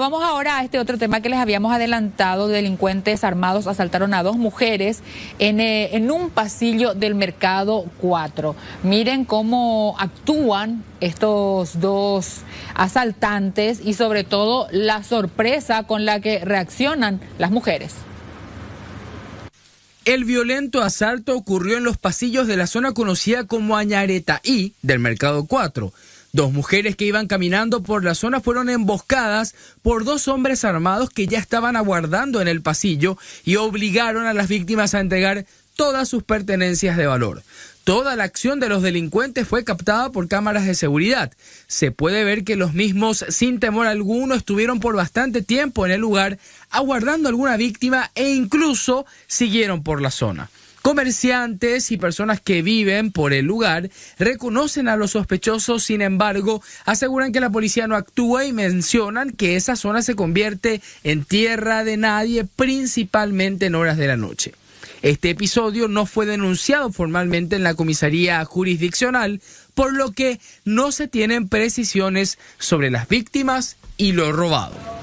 Vamos ahora a este otro tema que les habíamos adelantado. Delincuentes armados asaltaron a dos mujeres en, eh, un pasillo del Mercado 4. Miren cómo actúan estos dos asaltantes y sobre todo la sorpresa con la que reaccionan las mujeres. El violento asalto ocurrió en los pasillos de la zona conocida como Añareta y del Mercado 4 Dos mujeres que iban caminando por la zona fueron emboscadas por dos hombres armados que ya estaban aguardando en el pasillo y obligaron a las víctimas a entregar todas sus pertenencias de valor. Toda la acción de los delincuentes fue captada por cámaras de seguridad. Se puede ver que los mismos, sin temor alguno, estuvieron por bastante tiempo en el lugar, aguardando alguna víctima e incluso siguieron por la zona. Comerciantes y personas que viven por el lugar reconocen a los sospechosos, sin embargo, aseguran que la policía no actúa y mencionan que esa zona se convierte en tierra de nadie, principalmente en horas de la noche. Este episodio no fue denunciado formalmente en la comisaría jurisdiccional, por lo que no se tienen precisiones sobre las víctimas y lo robado.